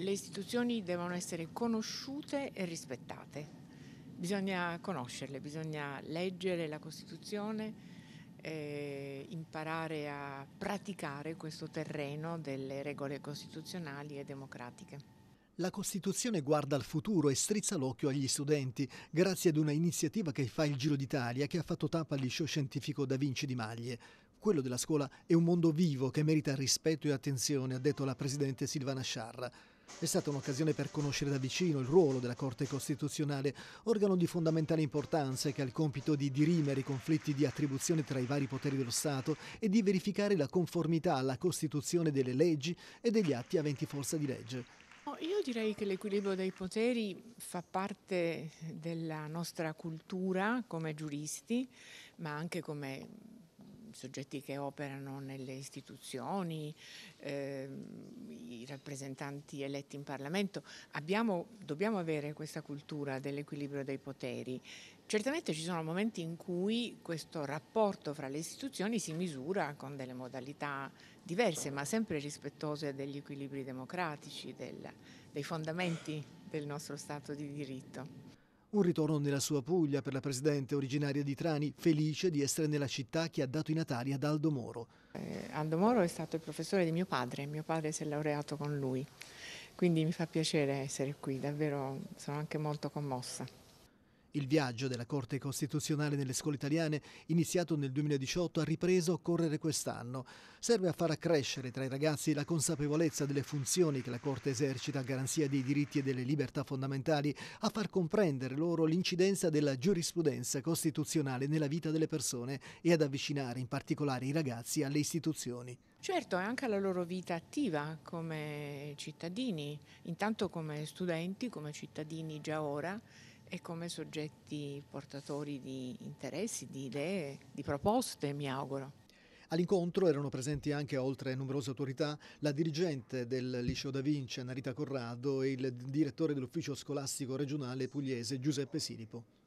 Le istituzioni devono essere conosciute e rispettate. Bisogna conoscerle, bisogna leggere la Costituzione, eh, imparare a praticare questo terreno delle regole costituzionali e democratiche. La Costituzione guarda al futuro e strizza l'occhio agli studenti, grazie ad una iniziativa che fa il Giro d'Italia che ha fatto tappa al liceo scientifico Da Vinci di Maglie. Quello della scuola è un mondo vivo che merita rispetto e attenzione, ha detto la Presidente Silvana Sciarra. È stata un'occasione per conoscere da vicino il ruolo della Corte Costituzionale, organo di fondamentale importanza che ha il compito di dirimere i conflitti di attribuzione tra i vari poteri dello Stato e di verificare la conformità alla Costituzione delle leggi e degli atti aventi forza di legge. Io direi che l'equilibrio dei poteri fa parte della nostra cultura come giuristi, ma anche come soggetti che operano nelle istituzioni, eh, i rappresentanti eletti in Parlamento, abbiamo, dobbiamo avere questa cultura dell'equilibrio dei poteri. Certamente ci sono momenti in cui questo rapporto fra le istituzioni si misura con delle modalità diverse, ma sempre rispettose degli equilibri democratici, del, dei fondamenti del nostro Stato di diritto. Un ritorno nella sua Puglia per la presidente originaria di Trani, felice di essere nella città che ha dato i natali ad Aldo Moro. Eh, Aldo Moro è stato il professore di mio padre, mio padre si è laureato con lui, quindi mi fa piacere essere qui, davvero sono anche molto commossa. Il viaggio della Corte Costituzionale nelle scuole italiane, iniziato nel 2018, ha ripreso a correre quest'anno. Serve a far accrescere tra i ragazzi la consapevolezza delle funzioni che la Corte esercita a garanzia dei diritti e delle libertà fondamentali, a far comprendere loro l'incidenza della giurisprudenza costituzionale nella vita delle persone e ad avvicinare in particolare i ragazzi alle istituzioni. Certo, è anche la loro vita attiva come cittadini, intanto come studenti, come cittadini già ora e come soggetti portatori di interessi, di idee, di proposte, mi auguro. All'incontro erano presenti anche, oltre a numerose autorità, la dirigente del Liceo da Vinci, Narita Corrado, e il direttore dell'ufficio scolastico regionale pugliese, Giuseppe Silipo.